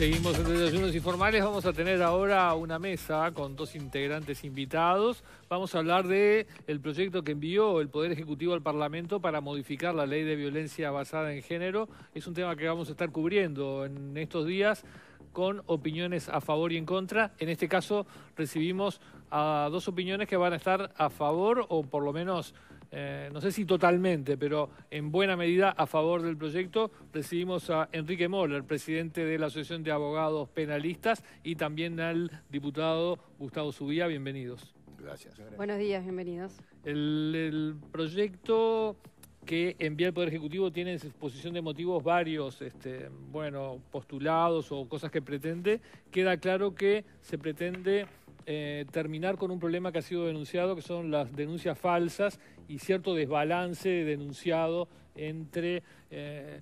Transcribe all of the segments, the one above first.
Seguimos en Desayunos Informales. Vamos a tener ahora una mesa con dos integrantes invitados. Vamos a hablar de proyecto que envió el Poder Ejecutivo al Parlamento para modificar la ley de violencia basada en género. Es un tema que vamos a estar cubriendo en estos días con opiniones a favor y en contra. En este caso recibimos a dos opiniones que van a estar a favor o por lo menos eh, no sé si totalmente, pero en buena medida a favor del proyecto. Recibimos a Enrique Moller, presidente de la Asociación de Abogados Penalistas, y también al diputado Gustavo Subía. Bienvenidos. Gracias. Buenos días, bienvenidos. el, proyecto que envía el Poder Ejecutivo tiene en su exposición de motivos varios este, bueno, postulados o cosas que pretende, queda claro que se pretende eh, terminar con un problema que ha sido denunciado, que son las denuncias falsas y cierto desbalance denunciado entre, eh,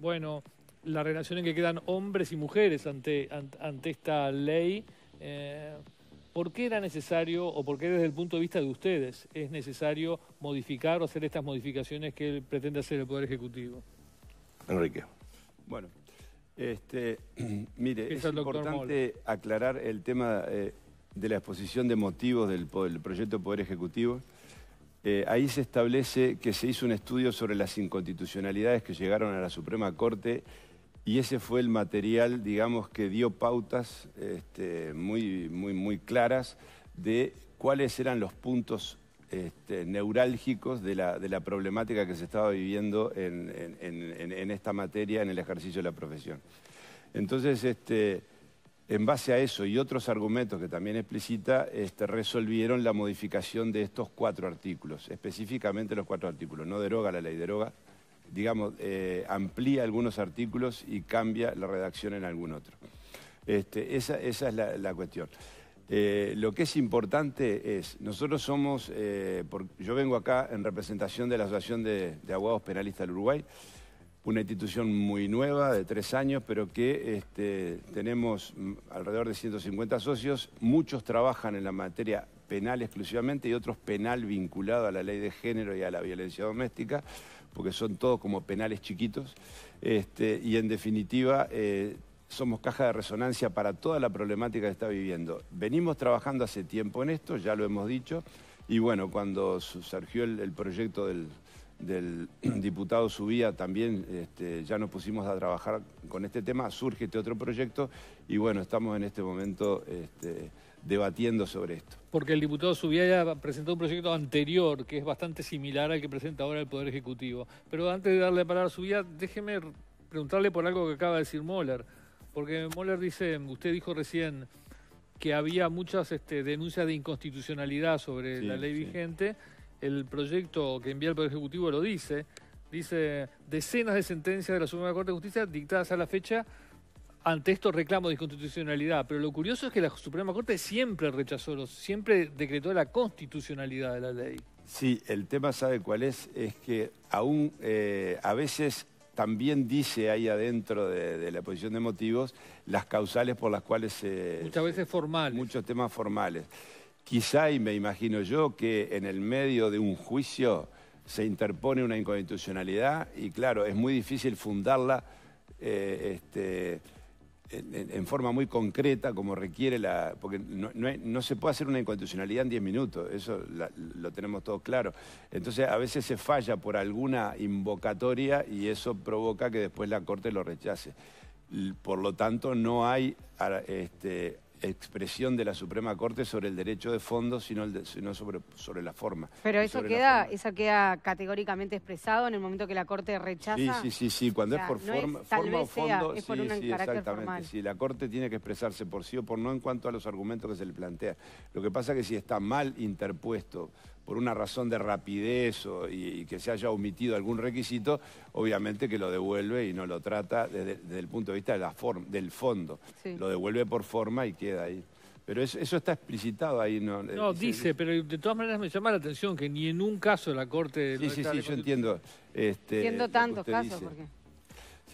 bueno, la relación en que quedan hombres y mujeres ante, ante, esta ley. Eh, ¿Por qué era necesario, o por qué desde el punto de vista de ustedes, es necesario modificar o hacer estas modificaciones que pretende hacer el Poder Ejecutivo? Enrique. Bueno, este, mire, es, importante aclarar el tema eh, de la exposición de motivos del, del proyecto de Poder Ejecutivo eh, ahí se establece que se hizo un estudio sobre las inconstitucionalidades que llegaron a la Suprema Corte y ese fue el material, digamos, que dio pautas este, muy, muy, muy claras de cuáles eran los puntos este, neurálgicos de la, problemática que se estaba viviendo en, en, esta materia, en el ejercicio de la profesión. Entonces, este, en base a eso y otros argumentos que también explicita, este, resolvieron la modificación de estos cuatro artículos, específicamente los cuatro artículos. No deroga la ley, deroga, digamos, eh, amplía algunos artículos y cambia la redacción en algún otro. Este, esa, es la, cuestión. Eh, lo que es importante es, nosotros somos, eh, yo vengo acá en representación de la Asociación de, de Penalistas del Uruguay, una institución muy nueva, de tres años, pero que este, tenemos alrededor de 150 socios. Muchos trabajan en la materia penal exclusivamente y otros penal vinculado a la ley de género y a la violencia doméstica, porque son todos como penales chiquitos. Este, y en definitiva, eh, somos caja de resonancia para toda la problemática que está viviendo. Venimos trabajando hace tiempo en esto, ya lo hemos dicho, y bueno, cuando surgió el proyecto del del diputado Subía también este, ya nos pusimos a trabajar con este tema, surge este otro proyecto y bueno, estamos en este momento este, debatiendo sobre esto. Porque el diputado Subía ya presentó un proyecto anterior que es bastante similar al que presenta ahora el Poder Ejecutivo. Pero antes de darle la palabra a Subía, déjeme preguntarle por algo que acaba de decir Moller. Porque Moller dice, usted dijo recién que había muchas este, denuncias de inconstitucionalidad sobre la ley vigente el proyecto que envía el Poder Ejecutivo lo dice, dice decenas de sentencias de la Suprema Corte de Justicia dictadas a la fecha ante estos reclamos de inconstitucionalidad. Pero lo curioso es que la Suprema Corte siempre rechazó, siempre decretó la constitucionalidad de la ley. Sí, el tema sabe cuál es, es que aún eh, a veces también dice ahí adentro de, de, la posición de motivos las causales por las cuales se... Muchas veces formales. Muchos temas formales. Quizá, y me imagino yo, que en el medio de un juicio se interpone una inconstitucionalidad y claro, es muy difícil fundarla eh, este, en, forma muy concreta como requiere la... porque no, se puede hacer una inconstitucionalidad en 10 minutos, eso lo tenemos todos claro. Entonces a veces se falla por alguna invocatoria y eso provoca que después la Corte lo rechace. Por lo tanto, no hay este, expresión de la Suprema Corte sobre el derecho de fondo, sino, sobre, la forma. Pero eso queda, eso queda categóricamente expresado en el momento que la Corte rechaza. Sí, sí, sí, cuando es por forma, o fondo, es por sí, exactamente. la Corte tiene que expresarse por sí o por no en cuanto a los argumentos que se le plantea. Lo que pasa es que si está mal interpuesto por una razón de rapidez o, y, que se haya omitido algún requisito, obviamente que lo devuelve y no lo trata desde, el punto de vista de la del fondo. Lo devuelve por forma y queda ahí. Pero eso, está explicitado ahí. No, eh, dice, pero de todas maneras me llama la atención que ni en un caso la Corte... Sí, sí, sí, yo entiendo. Este, entiendo tantos casos. Porque...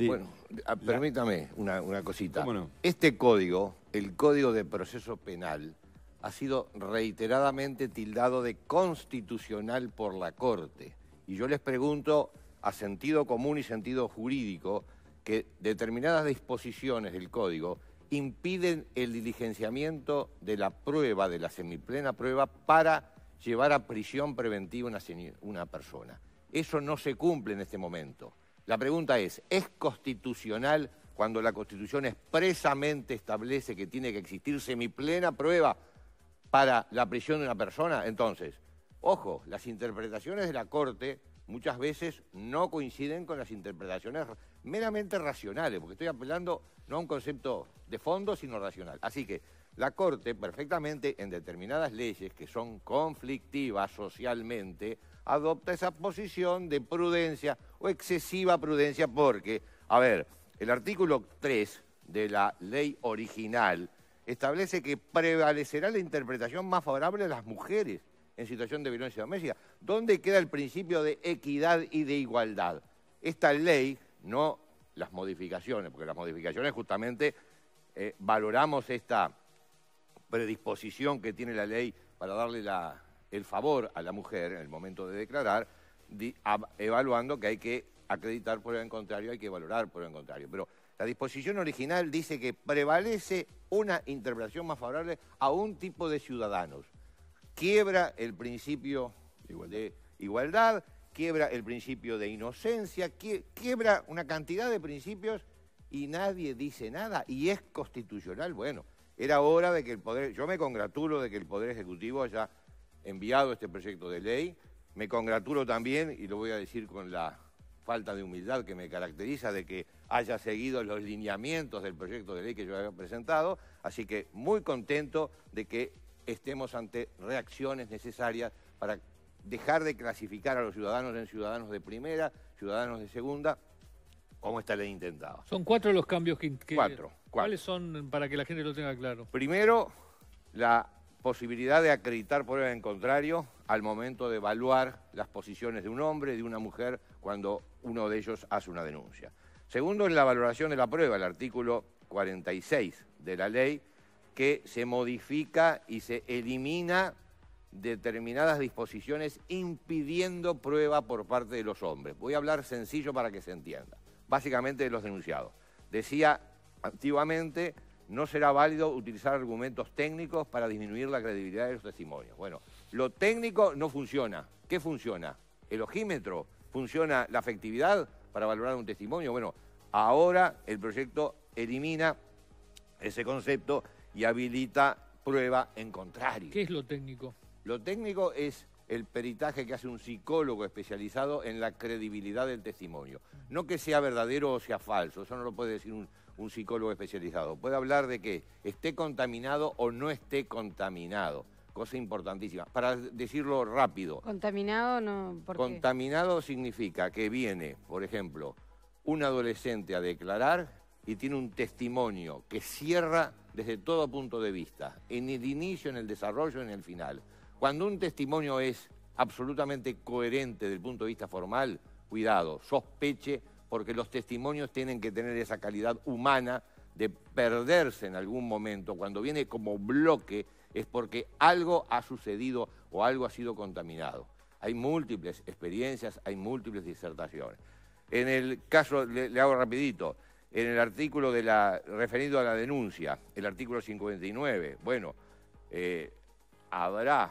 Bueno, ah, permítame una, cosita. ¿Cómo Este código, el Código de Proceso Penal, ha sido reiteradamente tildado de constitucional por la Corte. Y yo les pregunto, a sentido común y sentido jurídico, que determinadas disposiciones del Código impiden el diligenciamiento de la prueba, de la semiplena prueba, para llevar a prisión preventiva una, persona. Eso no se cumple en este momento. La pregunta es, ¿es constitucional cuando la Constitución expresamente establece que tiene que existir semiplena prueba para la prisión de una persona. Entonces, ojo, las interpretaciones de la Corte muchas veces no coinciden con las interpretaciones meramente racionales, porque estoy apelando no a un concepto de fondo, sino racional. Así que la Corte perfectamente en determinadas leyes que son conflictivas socialmente, adopta esa posición de prudencia o excesiva prudencia porque, a ver, el artículo 3 de la ley original establece que prevalecerá la interpretación más favorable a las mujeres en situación de violencia doméstica. ¿Dónde queda el principio de equidad y de igualdad? Esta ley, no las modificaciones, porque las modificaciones justamente eh, valoramos esta predisposición que tiene la ley para darle el favor a la mujer en el momento de declarar, evaluando que hay que acreditar por el contrario, hay que valorar por el contrario. Pero la disposición original dice que prevalece una interpretación más favorable a un tipo de ciudadanos. Quiebra el principio de igualdad, quiebra el principio de inocencia, quiebra una cantidad de principios y nadie dice nada y es constitucional. Bueno, era hora de que el Poder, yo me congratulo de que el Poder Ejecutivo haya enviado este proyecto de ley, me congratulo también, y lo voy a decir con la falta de humildad que me caracteriza de que haya seguido los lineamientos del proyecto de ley que yo había presentado. Así que muy contento de que estemos ante reacciones necesarias para dejar de clasificar a los ciudadanos en ciudadanos de primera, ciudadanos de segunda, como esta ley intentaba. Son cuatro los cambios que... cuatro. ¿Cuáles son para que la gente lo tenga claro? Primero, la posibilidad de acreditar prueba en contrario al momento de evaluar las posiciones de un hombre, de una mujer cuando uno de ellos hace una denuncia. Segundo, en la valoración de la prueba, el artículo 46 de la ley, que se modifica y se elimina determinadas disposiciones impidiendo prueba por parte de los hombres. Voy a hablar sencillo para que se entienda. Básicamente de los denunciados. Decía antiguamente, no será válido utilizar argumentos técnicos para disminuir la credibilidad de los testimonios. Bueno, lo técnico no funciona. ¿Qué funciona? El ojímetro funciona la afectividad para valorar un testimonio. Bueno, ahora el proyecto elimina ese concepto y habilita prueba en contrario. ¿Qué es lo técnico? Lo técnico es el peritaje que hace un psicólogo especializado en la credibilidad del testimonio. No que sea verdadero o sea falso, eso no lo puede decir un, un psicólogo especializado. Puede hablar de que esté contaminado o no esté contaminado cosa importantísima. Para decirlo rápido. Contaminado no. contaminado significa que viene, por ejemplo, un adolescente a declarar y tiene un testimonio que cierra desde todo punto de vista, en el inicio, en el desarrollo, en el final. Cuando un testimonio es absolutamente coherente desde el punto de vista formal, cuidado, sospeche, porque los testimonios tienen que tener esa calidad humana de perderse en algún momento, cuando viene como bloque es porque algo ha sucedido o algo ha sido contaminado. Hay múltiples experiencias, hay múltiples disertaciones. En el caso, le, hago rapidito, en el artículo de la, referido a la denuncia, el artículo 59, bueno, eh, habrá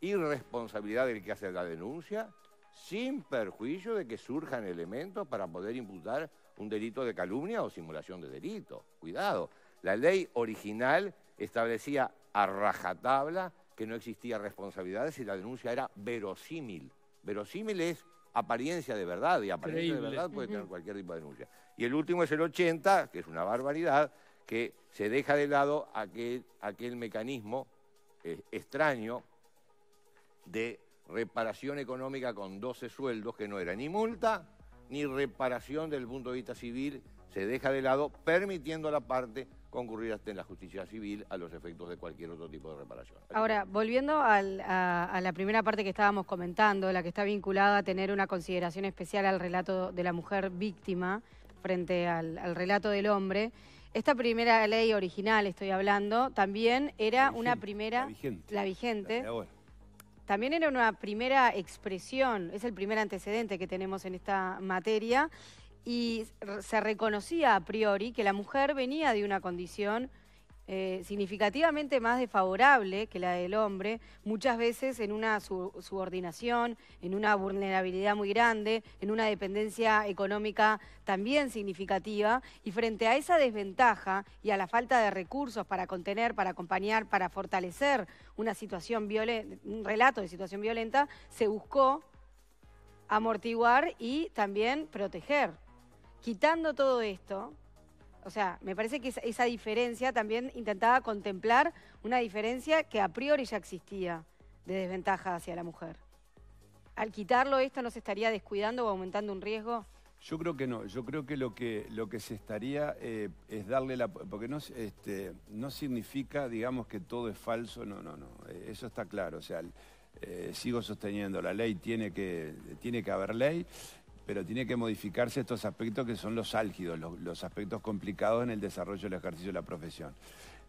irresponsabilidad del que hace la denuncia sin perjuicio de que surjan elementos para poder imputar un delito de calumnia o simulación de delito. Cuidado, la ley original establecía a rajatabla que no existía responsabilidad si la denuncia era verosímil. Verosímil es apariencia de verdad, y apariencia de verdad puede tener cualquier tipo de denuncia. Y el último es el 80, que es una barbaridad, que se deja de lado aquel, aquel mecanismo eh, extraño de reparación económica con 12 sueldos, que no era ni multa ni reparación desde el punto de vista civil, se deja de lado, permitiendo a la parte concurrir en la justicia civil a los efectos de cualquier otro tipo de reparación. Ahora, volviendo a, la primera parte que estábamos comentando, la que está vinculada a tener una consideración especial al relato de la mujer víctima frente al, relato del hombre, esta primera ley original, estoy hablando, también era una primera... La vigente. también era una primera expresión, es el primer antecedente que tenemos en esta materia y se reconocía a priori que la mujer venía de una condición eh, significativamente más desfavorable que la del hombre, muchas veces en una subordinación, en una vulnerabilidad muy grande, en una dependencia económica también significativa, y frente a esa desventaja y a la falta de recursos para contener, para acompañar, para fortalecer una situación un relato de situación violenta, se buscó amortiguar y también proteger quitando todo esto, o sea, me parece que esa diferencia también intentaba contemplar una diferencia que a priori ya existía de desventaja hacia la mujer. Al quitarlo esto no se estaría descuidando o aumentando un riesgo. Yo creo que no, yo creo que lo que, lo que se estaría eh, es darle la... porque no, este, no significa, digamos, que todo es falso, no, no, no, eh, eso está claro, o sea, eh, sigo sosteniendo, la ley tiene que, tiene que haber ley pero tiene que modificarse estos aspectos que son los álgidos, los, aspectos complicados en el desarrollo del ejercicio de la profesión.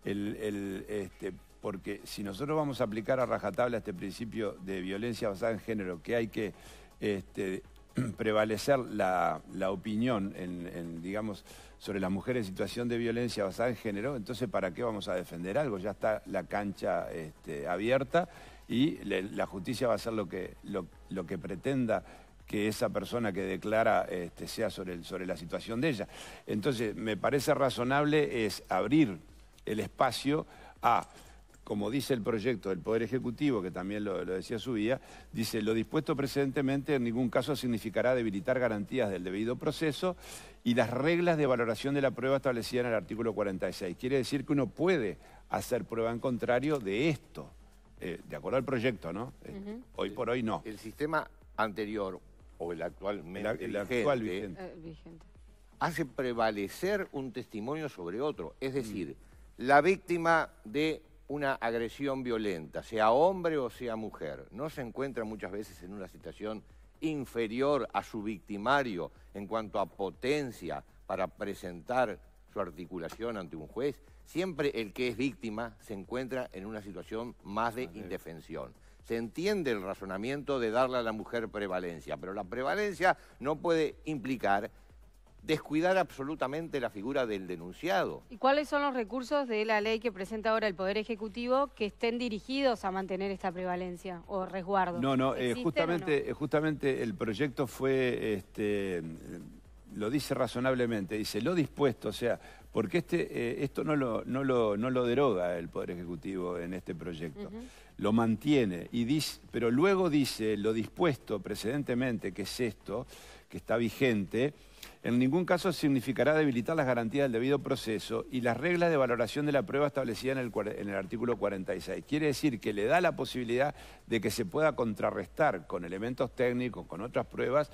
Este, porque si nosotros vamos a aplicar a rajatabla este principio de violencia basada en género, que hay que este, prevalecer la, opinión digamos, sobre las mujeres en situación de violencia basada en género, entonces ¿para qué vamos a defender algo? Ya está la cancha este, abierta y la justicia va a hacer lo que, lo que pretenda que esa persona que declara este, sea sobre, sobre la situación de ella. Entonces, me parece razonable es abrir el espacio a como dice el proyecto del Poder Ejecutivo, que también lo, decía su vía, dice, lo dispuesto precedentemente en ningún caso significará debilitar garantías del debido proceso y las reglas de valoración de la prueba establecidas en el artículo 46. Quiere decir que uno puede hacer prueba en contrario de esto, eh, de acuerdo al proyecto, ¿no? Eh, hoy por hoy no. El sistema anterior o el actual eh, vigente, hace prevalecer un testimonio sobre otro. Es mm. decir, la víctima de una agresión violenta, sea hombre o sea mujer, no se encuentra muchas veces en una situación inferior a su victimario en cuanto a potencia para presentar su articulación ante un juez, siempre el que es víctima se encuentra en una situación más de indefensión se entiende el razonamiento de darle a la mujer prevalencia, pero la prevalencia no puede implicar descuidar absolutamente la figura del denunciado. ¿Y cuáles son los recursos de la ley que presenta ahora el Poder Ejecutivo que estén dirigidos a mantener esta prevalencia o resguardo? No, no, eh, justamente, eh, justamente el proyecto fue, este, lo dice razonablemente, dice lo dispuesto, o sea, porque este, eh, esto no lo, no, lo, deroga el Poder Ejecutivo en este proyecto, lo mantiene, y pero luego dice lo dispuesto precedentemente, que es esto, que está vigente, en ningún caso significará debilitar las garantías del debido proceso y las reglas de valoración de la prueba establecidas en el, artículo 46. Quiere decir que le da la posibilidad de que se pueda contrarrestar con elementos técnicos, con otras pruebas,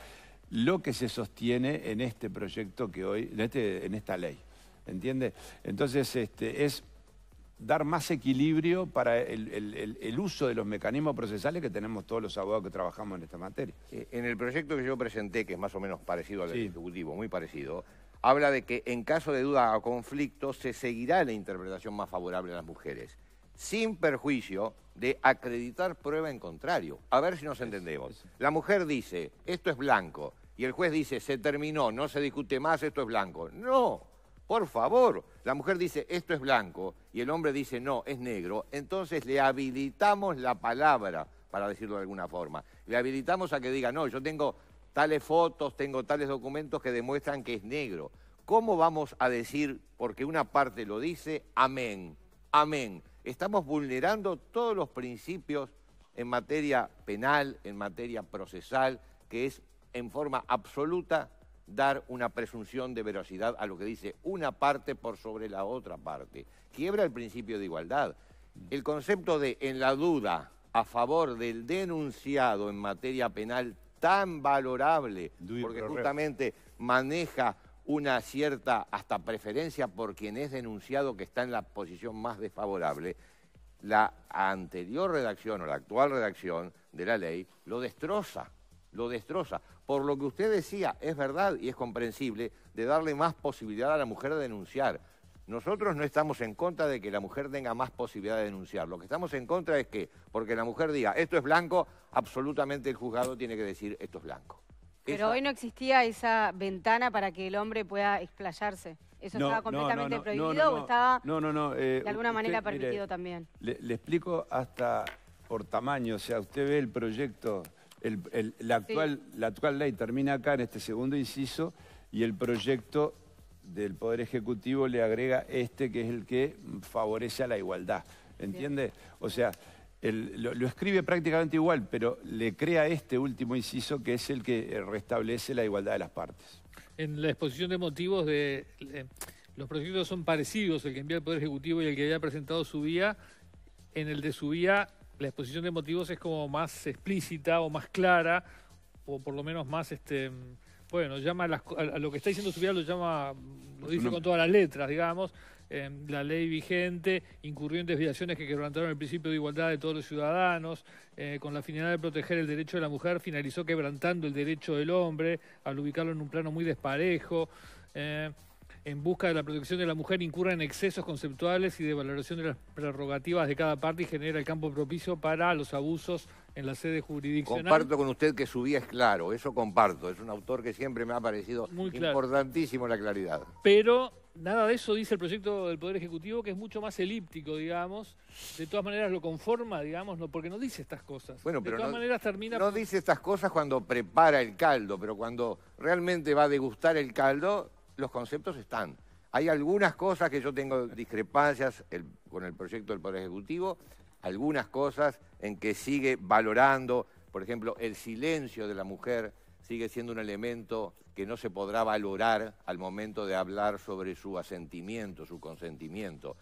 lo que se sostiene en este proyecto que hoy, en este, esta ley entiende Entonces, este, es dar más equilibrio para el, uso de los mecanismos procesales que tenemos todos los abogados que trabajamos en esta materia. Eh, en el proyecto que yo presenté, que es más o menos parecido al del Ejecutivo, muy parecido, habla de que en caso de duda o conflicto se seguirá la interpretación más favorable a las mujeres, sin perjuicio de acreditar prueba en contrario. A ver si nos entendemos. La mujer dice, esto es blanco, y el juez dice, se terminó, no se discute más, esto es blanco. No, por favor, la mujer dice, esto es blanco, y el hombre dice, no, es negro, entonces le habilitamos la palabra, para decirlo de alguna forma. Le habilitamos a que diga, no, yo tengo tales fotos, tengo tales documentos que demuestran que es negro. ¿Cómo vamos a decir, porque una parte lo dice, amén, amén? Estamos vulnerando todos los principios en materia penal, en materia procesal, que es en forma absoluta dar una presunción de veracidad a lo que dice una parte por sobre la otra parte. Quiebra el principio de igualdad. El concepto de en la duda a favor del denunciado en materia penal tan valorable, porque justamente maneja una cierta hasta preferencia por quien es denunciado que está en la posición más desfavorable, la anterior redacción o la actual redacción de la ley lo destroza, lo destroza por lo que usted decía, es verdad y es comprensible, de darle más posibilidad a la mujer de denunciar. Nosotros no estamos en contra de que la mujer tenga más posibilidad de denunciar. Lo que estamos en contra es que, porque la mujer diga, esto es blanco, absolutamente el juzgado tiene que decir, esto es blanco. Pero hoy no existía esa ventana para que el hombre pueda explayarse. ¿Eso estaba completamente prohibido o estaba de alguna manera permitido también? Le, le explico hasta por tamaño. O sea, usted ve el proyecto el, la, actual, ley termina acá en este segundo inciso y el proyecto del Poder Ejecutivo le agrega este que es el que favorece a la igualdad. ¿Entiende? O sea, lo, escribe prácticamente igual, pero le crea este último inciso que es el que eh, restablece la igualdad de las partes. En la exposición de motivos de... los proyectos son parecidos, el que envía el Poder Ejecutivo y el que había presentado su vía. En el de su vía la exposición de motivos es como más explícita o más clara, o por lo menos más, este, bueno, llama a, lo que está diciendo Subirá lo llama, lo dice con todas las letras, digamos, em, la ley vigente incurrió en desviaciones que quebrantaron el principio de igualdad de todos los ciudadanos, eh, con la finalidad de proteger el derecho de la mujer, finalizó quebrantando el derecho del hombre al ubicarlo en un plano muy desparejo. Eh, en busca de la protección de la mujer incurra en excesos conceptuales y de valoración de las prerrogativas de cada parte y genera el campo propicio para los abusos en la sede jurisdiccional. Comparto con usted que su vía es claro, eso comparto. Es un autor que siempre me ha parecido importantísimo la claridad. Pero nada de eso dice el proyecto del Poder Ejecutivo, que es mucho más elíptico, digamos. De todas maneras lo conforma, digamos, no, porque no dice estas cosas. Bueno, pero de todas maneras termina... No dice estas cosas cuando prepara el caldo, pero cuando realmente va a degustar el caldo los conceptos están. Hay algunas cosas que yo tengo discrepancias con el proyecto del Poder Ejecutivo, algunas cosas en que sigue valorando, por ejemplo, el silencio de la mujer sigue siendo un elemento que no se podrá valorar al momento de hablar sobre su asentimiento, su consentimiento.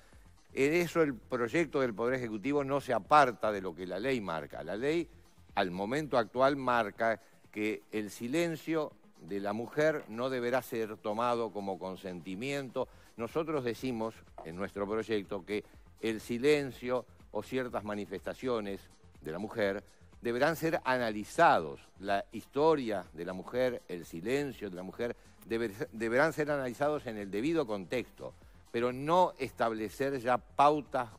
En eso el proyecto del Poder Ejecutivo no se aparta de lo que la ley marca. La ley al momento actual marca que el silencio de la mujer no deberá ser tomado como consentimiento. Nosotros decimos en nuestro proyecto que el silencio o ciertas manifestaciones de la mujer deberán ser analizados. La historia de la mujer, el silencio de la mujer, deberán ser analizados en el debido contexto, pero no establecer ya pautas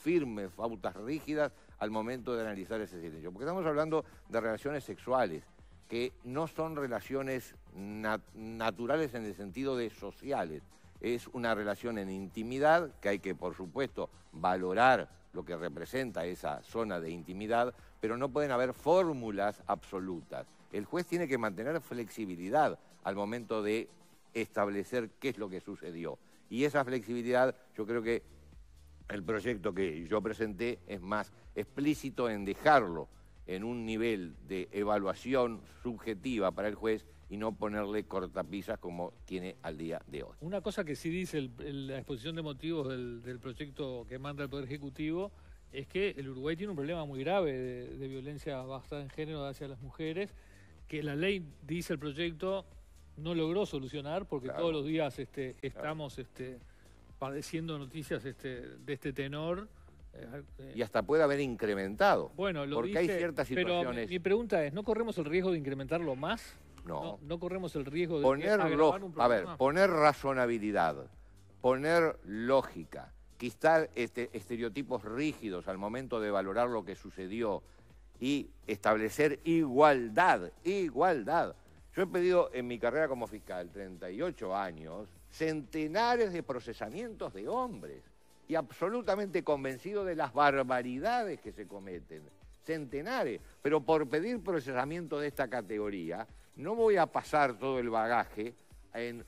firmes, pautas rígidas al momento de analizar ese silencio. Porque estamos hablando de relaciones sexuales, que no son relaciones naturales en el sentido de sociales. Es una relación en intimidad que hay que, por supuesto, valorar lo que representa esa zona de intimidad, pero no pueden haber fórmulas absolutas. El juez tiene que mantener flexibilidad al momento de establecer qué es lo que sucedió. Y esa flexibilidad, yo creo que el proyecto que yo presenté es más explícito en dejarlo en un nivel de evaluación subjetiva para el juez y no ponerle cortapisas como tiene al día de hoy. Una cosa que sí dice la exposición de motivos del, proyecto que manda el Poder Ejecutivo es que el Uruguay tiene un problema muy grave de, violencia basada en género hacia las mujeres, que la ley, dice el proyecto, no logró solucionar porque todos los días este, estamos este, padeciendo noticias este, de este tenor. Eh, y hasta puede haber incrementado. Bueno, lo porque hay ciertas situaciones. Pero mi, pregunta es, ¿no corremos el riesgo de incrementarlo más? No. No, corremos el riesgo de ponerlo, a ver, poner razonabilidad, poner lógica, quitar este, estereotipos rígidos al momento de valorar lo que sucedió y establecer igualdad, igualdad. Yo he pedido en mi carrera como fiscal, 38 años, centenares de procesamientos de hombres y absolutamente convencido de las barbaridades que se cometen, centenares, pero por pedir procesamiento de esta categoría, no voy a pasar todo el bagaje en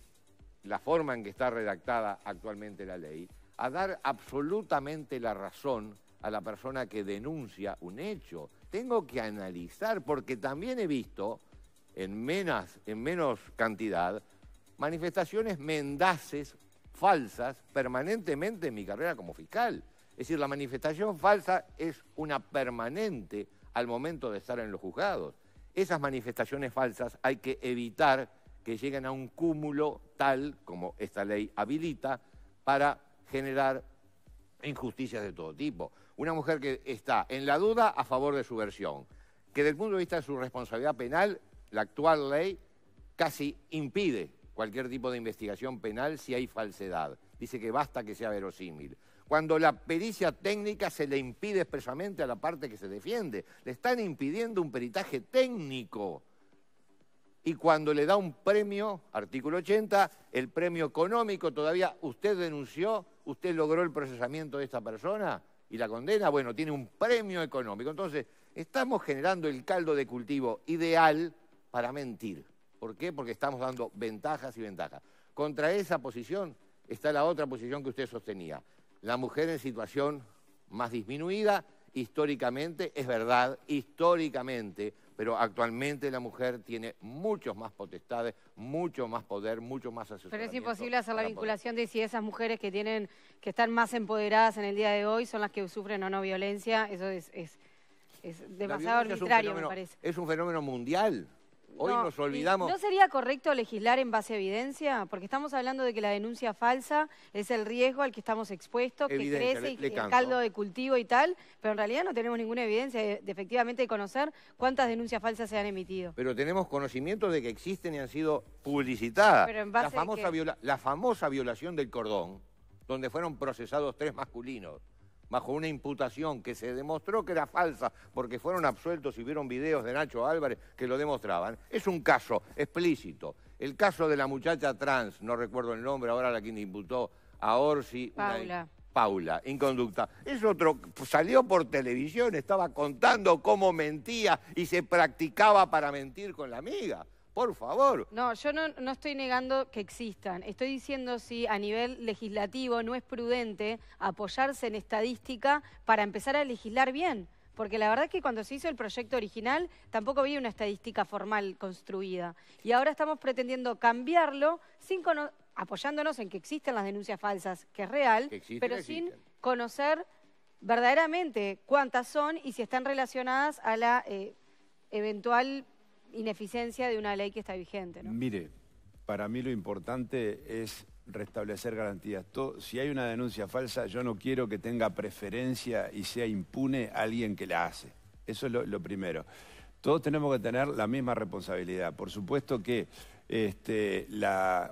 la forma en que está redactada actualmente la ley, a dar absolutamente la razón a la persona que denuncia un hecho. Tengo que analizar, porque también he visto en menos, en menos cantidad manifestaciones mendaces falsas permanentemente en mi carrera como fiscal. Es decir, la manifestación falsa es una permanente al momento de estar en los juzgados. Esas manifestaciones falsas hay que evitar que lleguen a un cúmulo tal como esta ley habilita para generar injusticias de todo tipo. Una mujer que está en la duda a favor de su versión, que desde el punto de vista de su responsabilidad penal, la actual ley casi impide cualquier tipo de investigación penal si hay falsedad. Dice que basta que sea verosímil. Cuando la pericia técnica se le impide expresamente a la parte que se defiende, le están impidiendo un peritaje técnico. Y cuando le da un premio, artículo 80, el premio económico, todavía usted denunció, usted logró el procesamiento de esta persona y la condena, bueno, tiene un premio económico. Entonces, estamos generando el caldo de cultivo ideal para mentir. ¿Por qué? Porque estamos dando ventajas y ventajas. Contra esa posición está la otra posición que usted sostenía. La mujer en situación más disminuida, históricamente, es verdad, históricamente, pero actualmente la mujer tiene muchos más potestades, mucho más poder, mucho más asesoramiento. Pero es imposible hacer la vinculación de si esas mujeres que tienen, que están más empoderadas en el día de hoy son las que sufren o no violencia, eso es, demasiado arbitrario, me parece. Es un fenómeno mundial. Hoy no, nos olvidamos. ¿No sería correcto legislar en base a evidencia? Porque estamos hablando de que la denuncia falsa es el riesgo al que estamos expuestos, que crece el caldo de cultivo y tal, pero en realidad no tenemos ninguna evidencia de, efectivamente conocer cuántas denuncias falsas se han emitido. Pero tenemos conocimiento de que existen y han sido publicitadas. la famosa violación del cordón, donde fueron procesados tres masculinos bajo una imputación que se demostró que era falsa porque fueron absueltos y vieron videos de Nacho Álvarez que lo demostraban. Es un caso explícito. El caso de la muchacha trans, no recuerdo el nombre, ahora la quien imputó a Orsi. Paula. Paula, inconducta. Es otro, salió por televisión, estaba contando cómo mentía y se practicaba para mentir con la amiga. Por favor. No, yo no, estoy negando que existan. Estoy diciendo si a nivel legislativo no es prudente apoyarse en estadística para empezar a legislar bien. Porque la verdad es que cuando se hizo el proyecto original tampoco había una estadística formal construida. Y ahora estamos pretendiendo cambiarlo sin apoyándonos en que existen las denuncias falsas, que es real, pero sin conocer verdaderamente cuántas son y si están relacionadas a la eh, eventual ineficiencia de una ley que está vigente. ¿no? Mire, para mí lo importante es restablecer garantías. si hay una denuncia falsa, yo no quiero que tenga preferencia y sea impune alguien que la hace. Eso es lo, primero. Todos tenemos que tener la misma responsabilidad. Por supuesto que este,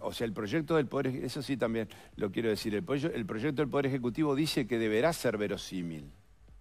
o sea, el proyecto del Poder, eso sí también lo quiero decir, el proyecto del Poder Ejecutivo dice que deberá ser verosímil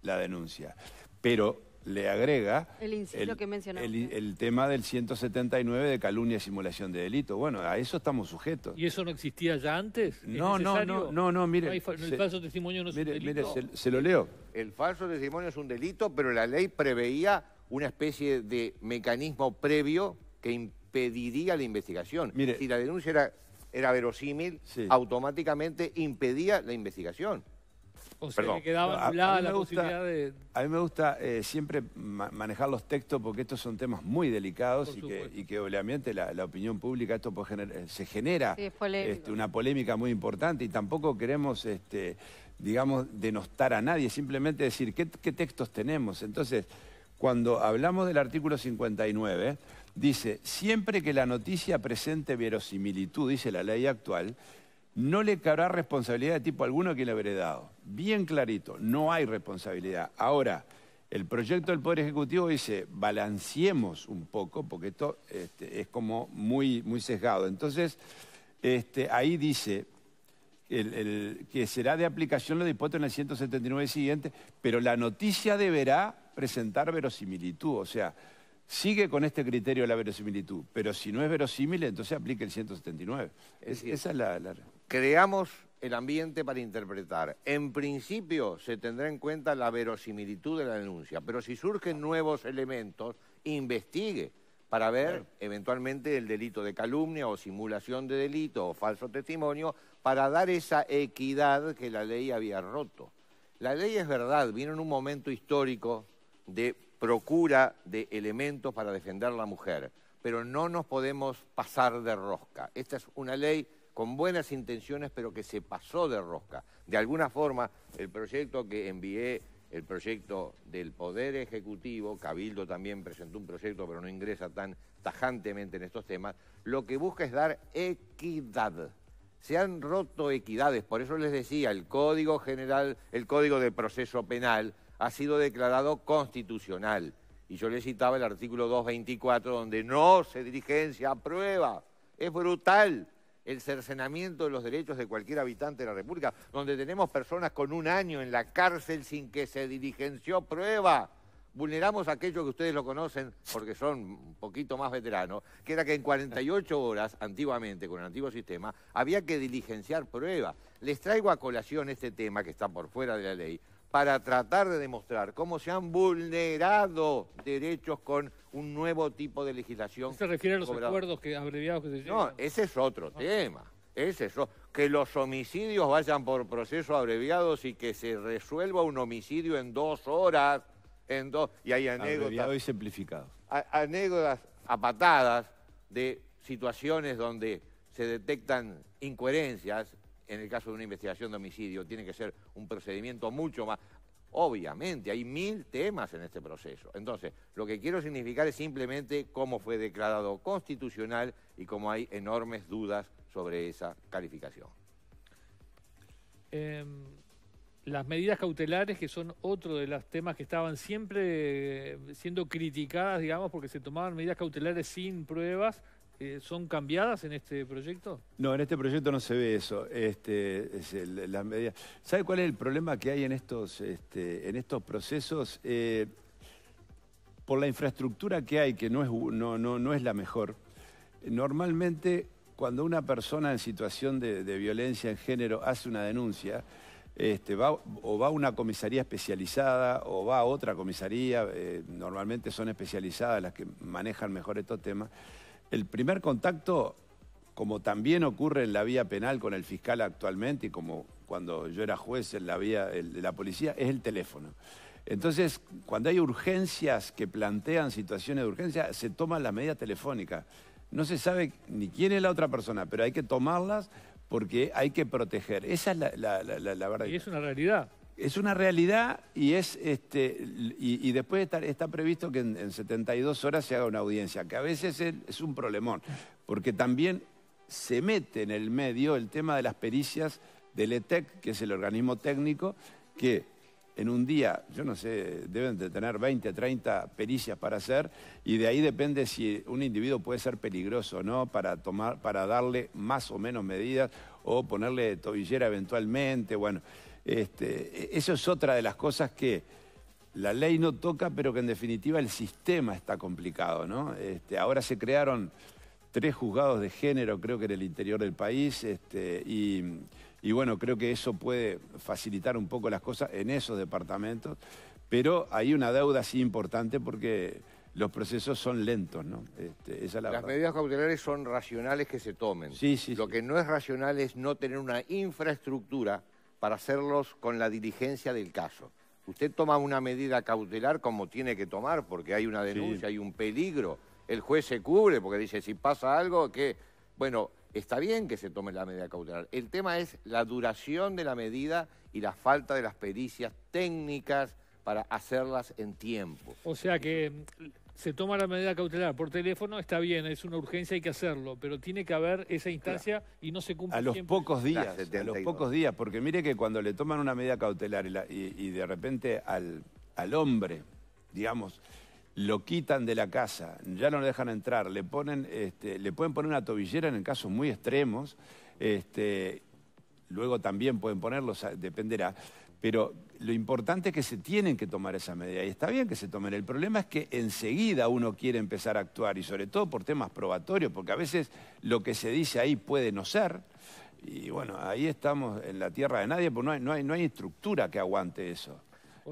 la denuncia, pero le agrega el, tema del 179 de calumnia y simulación de delito. Bueno, a eso estamos sujetos. ¿Y eso no existía ya antes? No, no, no, no, mire. el falso testimonio no es un delito. Mire, se, lo leo. El falso testimonio es un delito, pero la ley preveía una especie de mecanismo previo que impediría la investigación. Mire, si la denuncia era, era verosímil, automáticamente impedía la investigación. O sea, quedaba la posibilidad A mí me gusta eh, siempre manejar los textos porque estos son temas muy delicados y que, obviamente la, opinión pública, esto eh, se genera este, una polémica muy importante y tampoco queremos... Este, digamos, denostar a nadie, simplemente decir qué textos tenemos. Entonces, cuando hablamos del artículo 59, dice, siempre que la noticia presente verosimilitud, dice la ley actual, no le cabrá responsabilidad de tipo alguno que le haber dado. Bien clarito, no hay responsabilidad. Ahora, el proyecto del Poder Ejecutivo dice, balanceemos un poco, porque esto este, es como muy, muy sesgado. Entonces, este, ahí dice que será de aplicación lo dispuesto en el 179 siguiente, pero la noticia deberá presentar verosimilitud, o sea, sigue con este criterio de la verosimilitud, pero si no es verosímil, entonces aplique el 179. esa es la creamos el ambiente para interpretar. En principio se tendrá en cuenta la verosimilitud de la denuncia, pero si surgen nuevos elementos, investigue para ver eventualmente el delito de calumnia o simulación de delito o falso testimonio, para dar esa equidad que la ley había roto. La ley es verdad, vino en un momento histórico de procura de elementos para defender a la mujer, pero no nos podemos pasar de rosca. Esta es una ley con buenas intenciones, pero que se pasó de rosca. De alguna forma, el proyecto que envié, el proyecto del Poder Ejecutivo, Cabildo también presentó un proyecto, pero no ingresa tan tajantemente en estos temas, lo que busca es dar equidad. Se han roto equidades, por eso les decía, el Código General, el Código de Proceso Penal ha sido declarado constitucional. Y yo le citaba el artículo 224, donde no se a prueba. Es brutal el cercenamiento de los derechos de cualquier habitante de la República, donde tenemos personas con un año en la cárcel sin que se diligenció prueba. Vulneramos aquello que ustedes lo conocen porque son un poquito más veteranos, que era que en 48 horas, antiguamente, con el antiguo sistema, había que diligenciar prueba. Les traigo a colación este tema que está por fuera de la ley para tratar de demostrar cómo se han vulnerado derechos con un nuevo tipo de legislación. ¿Se refiere a los acuerdos que, abreviados que se No, ese es otro tema. es Que los homicidios vayan por procesos abreviados y que se resuelva un homicidio en dos horas. En dos, y hay anécdotas. Abreviado y simplificado. anécdotas a patadas de situaciones donde se detectan incoherencias en el caso de una investigación de homicidio, tiene que ser un procedimiento mucho más. Obviamente, hay mil temas en este proceso. Entonces, lo que quiero significar es simplemente cómo fue declarado constitucional y cómo hay enormes dudas sobre esa calificación. Em, las medidas cautelares, que son otro de los temas que estaban siempre eh, siendo criticadas, digamos, porque se tomaban medidas cautelares sin pruebas, eh, son cambiadas en este proyecto? No, en este proyecto no se ve eso. Este, ¿Sabe cuál es el problema que hay en estos, este, en estos procesos? Eh, por la infraestructura que hay, que no es, no, es la mejor, normalmente cuando una persona en situación de, violencia en género hace una denuncia, este, o va a una comisaría especializada o va a otra comisaría, eh, normalmente son especializadas las que manejan mejor estos temas, el primer contacto, como también ocurre en la vía penal con el fiscal actualmente y como cuando yo era juez en la vía de la policía, es el teléfono. Entonces, cuando hay urgencias que plantean situaciones de urgencia, se toman las medidas telefónicas. No se sabe ni quién es la otra persona, pero hay que tomarlas porque hay que proteger. Esa es la, la verdad. Y es una realidad es una realidad y es este y, después está, previsto que en, 72 horas se haga una audiencia, que a veces es, un problemón, porque también se mete en el medio el tema de las pericias del ETEC, que es el organismo técnico, que en un día, yo no sé, deben de tener 20, 30 pericias para hacer, y de ahí depende si un individuo puede ser peligroso o no para, tomar, para darle más o menos medidas o ponerle tobillera eventualmente, bueno. Este, e-, eso es otra de las cosas que la ley no toca, pero que en definitiva el sistema está complicado, ¿no? Este, ahora se crearon tres juzgados de género, creo que en el interior del país, este, y, bueno, creo que eso puede facilitar un poco las cosas en esos departamentos, pero hay una deuda así importante porque los procesos son lentos, ¿no? Las medidas cautelares son racionales que se tomen. Sí, sí. Lo que no es racional es no tener una infraestructura para hacerlos con la diligencia del caso. Usted toma una medida cautelar como tiene que tomar, porque hay una denuncia, hay un peligro. El juez se cubre porque dice, si pasa algo, que... Bueno, está bien que se tome la medida cautelar. El tema es la duración de la medida y la falta de las pericias técnicas para hacerlas en tiempo. O sea que se toma la medida cautelar por teléfono, está bien, es una urgencia, hay que hacerlo, pero tiene que haber esa instancia y no se cumple. A los pocos días, a los pocos días, porque mire que cuando le toman una medida cautelar y, de repente al, al hombre, digamos, lo quitan de la casa, ya no lo dejan entrar, le ponen, este, le pueden poner una tobillera en casos muy extremos, este, luego también pueden ponerlos, dependerá. Pero lo importante es que se tienen que tomar esas medidas y está bien que se tomen. El problema es que enseguida uno quiere empezar a actuar y sobre todo por temas probatorios, porque a veces lo que se dice ahí puede no ser. Y bueno, ahí estamos en la tierra de nadie, porque no hay estructura que aguante eso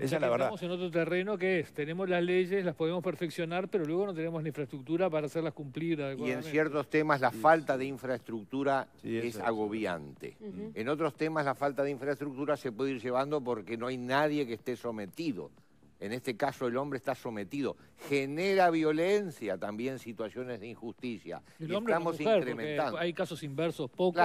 es Estamos en otro terreno que es, tenemos las leyes, las podemos perfeccionar, pero luego no tenemos la infraestructura para hacerlas cumplir Y en ciertos temas la falta de infraestructura es agobiante. En otros temas la falta de infraestructura se puede ir llevando porque no hay nadie que esté sometido en este caso el hombre está sometido, genera violencia también situaciones de injusticia. El estamos mujer, incrementando. Hay casos inversos, pocos.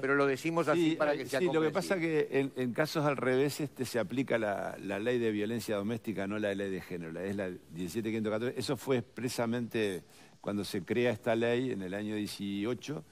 pero, lo decimos así para eh, que se sea Sí, lo que pasa es que en, casos al revés este, se aplica la, ley de violencia doméstica, no la ley de género, la, es la 17514. Eso fue expresamente cuando se crea esta ley en el año 18,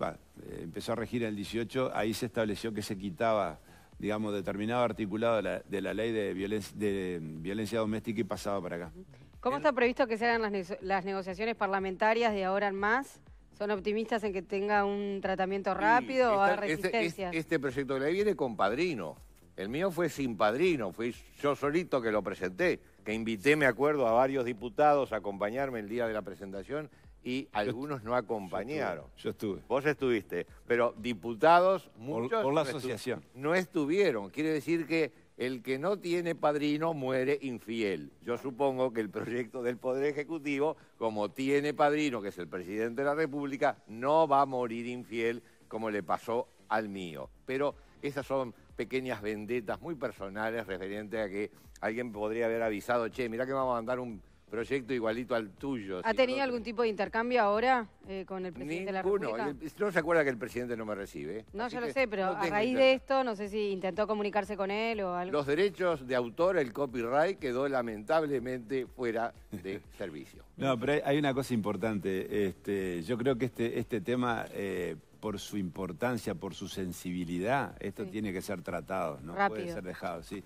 eh, empezó a regir en el 18, ahí se estableció que se quitaba digamos, determinado articulado de la, ley de violencia, doméstica y pasado para acá. ¿Cómo está previsto que se hagan las, negociaciones parlamentarias de ahora en más? ¿Son optimistas en que tenga un tratamiento rápido o hay este, este, resistencia? Este, este, proyecto de ley viene con padrino. El mío fue sin padrino, fui yo solito que lo presenté, que invité, me acuerdo, a varios diputados a acompañarme el día de la presentación y algunos no acompañaron. Yo estuve. Vos estuviste, pero diputados, muchos... Por, la asociación. no estuvieron. Quiere decir que el que no tiene padrino muere infiel. Yo supongo que el proyecto del Poder Ejecutivo, como tiene padrino, que es el presidente de la República, no va a morir infiel como le pasó al mío. Pero esas son pequeñas vendetas muy personales referentes a que alguien podría haber avisado, che, mirá que vamos a mandar un proyecto igualito al tuyo. ¿Ha tenido algún tipo de intercambio ahora eh, con el presidente de la República? No se acuerda que el presidente no me recibe. No, yo lo sé, pero a raíz de esto, no sé si intentó comunicarse con él o algo. Los derechos de autor, el copyright, quedó lamentablemente fuera de servicio. No, pero hay, una cosa importante. Este, yo creo que este, este tema... Eh, por su importancia, por su sensibilidad, esto tiene que ser tratado, no puede ser dejado, sí.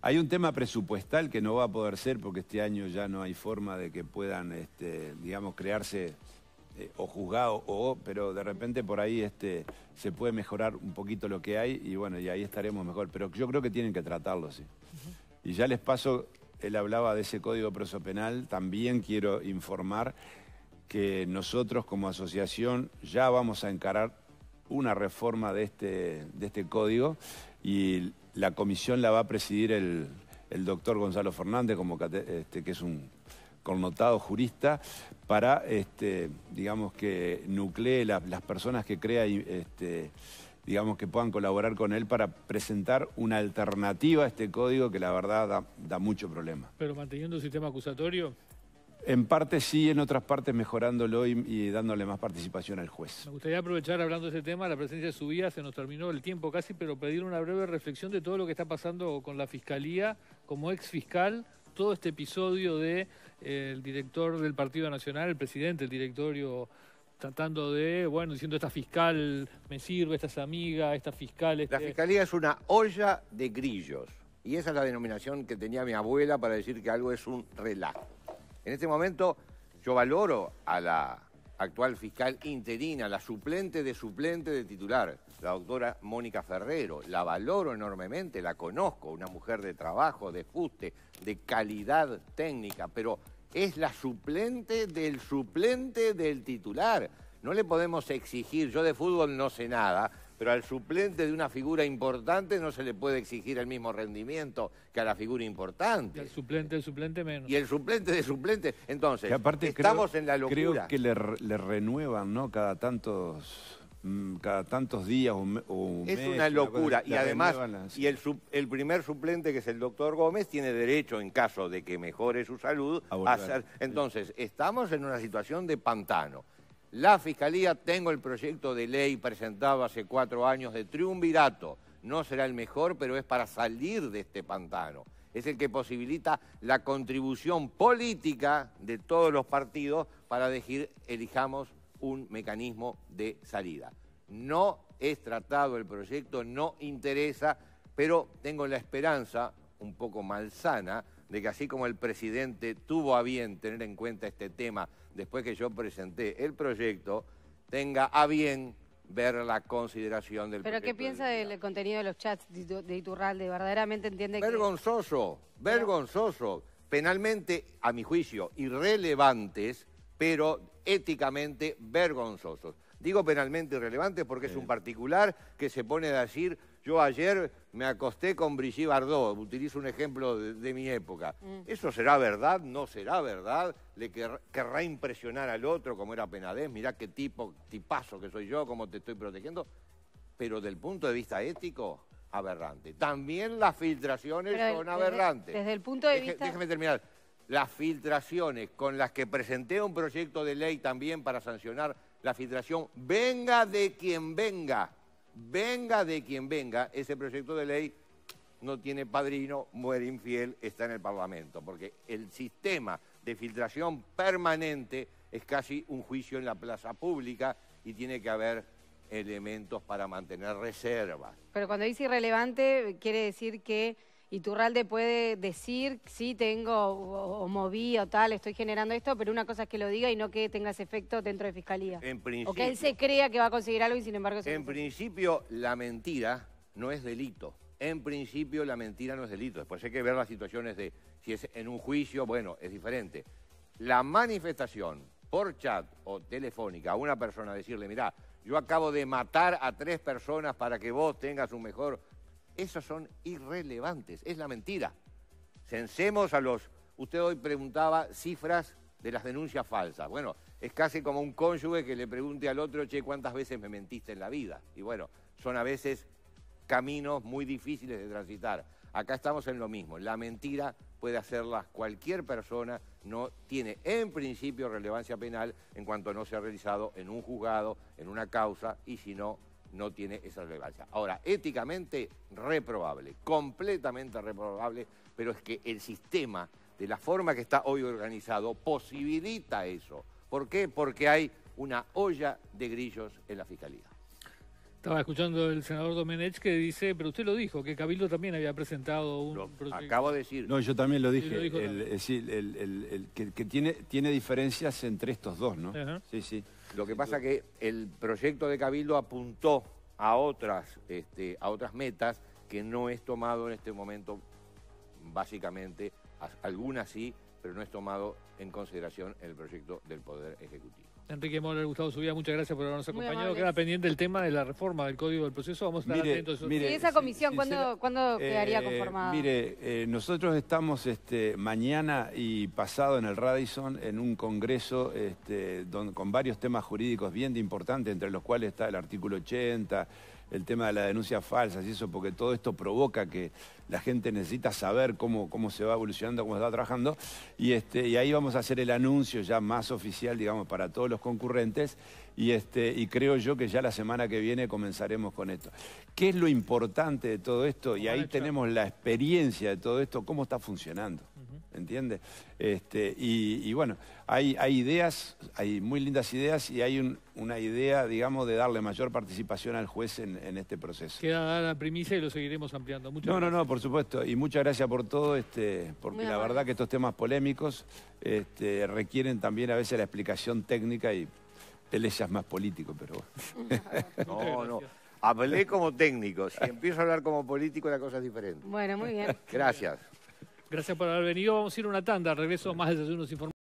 Hay un tema presupuestal que no va a poder ser porque este año ya no hay forma de que puedan, este, digamos, crearse eh, o juzgado o, pero de repente por ahí este, se puede mejorar un poquito lo que hay y bueno, y ahí estaremos mejor. Pero yo creo que tienen que tratarlo, sí. Y ya les paso, él hablaba de ese código Penal también quiero informar que nosotros como asociación ya vamos a encarar una reforma de este, de este código y la comisión la va a presidir el, doctor Gonzalo Fernández, como este, que es un connotado jurista, para, este, digamos, que nuclee las personas que crea este, digamos, que puedan colaborar con él para presentar una alternativa a este código que la verdad da, da mucho problema. Pero manteniendo el sistema acusatorio... En parte sí, en otras partes mejorándolo y, dándole más participación al juez. Me gustaría aprovechar, hablando de ese tema, la presencia de su vida se nos terminó el tiempo casi, pero pedir una breve reflexión de todo lo que está pasando con la Fiscalía, como ex fiscal, todo este episodio del de, eh, director del Partido Nacional, el presidente el directorio tratando de, bueno, diciendo esta fiscal me sirve, estas amigas estas fiscales. Este la fiscalía es una olla de grillos. Y esa es la denominación que tenía mi abuela para decir que algo es un relajo. En este momento yo valoro a la actual fiscal interina, la suplente de suplente de titular, la doctora Mónica Ferrero. La valoro enormemente, la conozco, una mujer de trabajo, de fuste, de calidad técnica, pero es la suplente del suplente del titular. No le podemos exigir, yo de fútbol no sé nada, pero al suplente de una figura importante no se le puede exigir el mismo rendimiento que a la figura importante. Y el suplente de suplente menos. Y el suplente de suplente. Entonces, estamos en la locura. Creo que le, renuevan, ¿no? Cada tantos mm, cada tantos días o, meses. es una locura y además y el, primer suplente que es el doctor Gómez tiene derecho en caso de que mejore su salud entonces estamos en una situación de pantano la Fiscalía, tengo el proyecto de ley presentado hace cuatro años de triunvirato. No será el mejor, pero es para salir de este pantano. Es el que posibilita la contribución política de todos los partidos para decir elijamos un mecanismo de salida. No es tratado el proyecto, no interesa, pero tengo la esperanza, un poco malsana, de que así como el presidente tuvo a bien tener en cuenta este tema después que yo presenté el proyecto, tenga a bien ver la consideración del ¿Pero qué piensa del, contenido de los chats de Iturralde? ¿Verdaderamente entiende vergonzoso, que...? Vergonzoso, vergonzoso. Penalmente, a mi juicio, irrelevantes, pero éticamente vergonzosos. Digo penalmente irrelevantes porque es un particular que se pone a decir yo ayer me acosté con Brigitte Bardot, utilizo un ejemplo de, mi época. Mm. ¿Eso será verdad? ¿No será verdad? ¿Le querrá impresionar al otro como era Penadez? Mirá qué tipo, tipazo que soy yo, cómo te estoy protegiendo. Pero del punto de vista ético, aberrante. También las filtraciones son aberrantes. Desde el punto de vista... Déjeme terminar. Las filtraciones con las que presenté un proyecto de ley también para sancionar la filtración, venga de quien venga, venga de quien venga, ese proyecto de ley no tiene padrino, muere infiel, está en el Parlamento, porque el sistema de filtración permanente es casi un juicio en la plaza pública y tiene que haber elementos para mantener reservas. Pero cuando dice irrelevante, quiere decir que y Turralde puede decir, sí, tengo o, moví o tal, estoy generando esto, pero una cosa es que lo diga y no que tenga ese efecto dentro de Fiscalía. En principio, o que él se crea que va a conseguir algo y sin embargo... en principio, la mentira no es delito. En principio, la mentira no es delito. Después hay que ver las situaciones de... Si es en un juicio, bueno, es diferente. La manifestación por chat o telefónica a una persona decirle, mira, yo acabo de matar a tres personas para que vos tengas un mejor esos son irrelevantes, es la mentira. Censemos a los... Usted hoy preguntaba cifras de las denuncias falsas. Bueno, es casi como un cónyuge que le pregunte al otro, che, ¿cuántas veces me mentiste en la vida? Y bueno, son a veces caminos muy difíciles de transitar. Acá estamos en lo mismo, la mentira puede hacerla cualquier persona, no tiene en principio relevancia penal en cuanto no se ha realizado en un juzgado, en una causa y si no no tiene esa relevancia. Ahora, éticamente reprobable, completamente reprobable, pero es que el sistema, de la forma que está hoy organizado, posibilita eso. ¿Por qué? Porque hay una olla de grillos en la Fiscalía. Estaba escuchando el senador Domenech que dice, pero usted lo dijo, que Cabildo también había presentado un proyecto. Acabo de decir. No, yo también lo dije. que, tiene, tiene, diferencias entre estos dos, ¿no? Sí, sí. Lo que pasa que el proyecto de Cabildo apuntó a otras, este, a otras metas que no es tomado en este momento, básicamente, algunas sí, pero no es tomado en consideración el proyecto del Poder Ejecutivo. Enrique Moller, Gustavo Subía, muchas gracias por habernos acompañado. Queda pendiente el tema de la reforma del Código del Proceso. Vamos a estar entonces. ¿Y esa comisión ¿cuándo, eh, quedaría conformada? mire, eh, nosotros estamos este, mañana y pasado en el Radisson en un congreso este, con varios temas jurídicos bien de importantes, entre los cuales está el artículo 80 el tema de las denuncias falsas y eso, porque todo esto provoca que la gente necesita saber cómo, se va evolucionando, cómo se va trabajando. Y, este, y ahí vamos a hacer el anuncio ya más oficial, digamos, para todos los concurrentes. Y, este, y creo yo que ya la semana que viene comenzaremos con esto. ¿Qué es lo importante de todo esto? Y ahí tenemos la experiencia de todo esto, cómo está funcionando entiende Este, y, bueno, hay, ideas, hay muy lindas ideas y hay una idea, digamos, de darle mayor participación al juez en, este proceso. Queda la primicia y lo seguiremos ampliando. Muchas no, no, no, por supuesto. Y muchas gracias por todo, este, porque la verdad que estos temas polémicos este, requieren también a veces la explicación técnica y él más político, pero no, no. Hablé como técnico. Si empiezo a hablar como político, la cosa es diferente. Bueno, muy bien. Gracias. Gracias por haber venido. Vamos a ir a una tanda. Regreso más desayunos informados.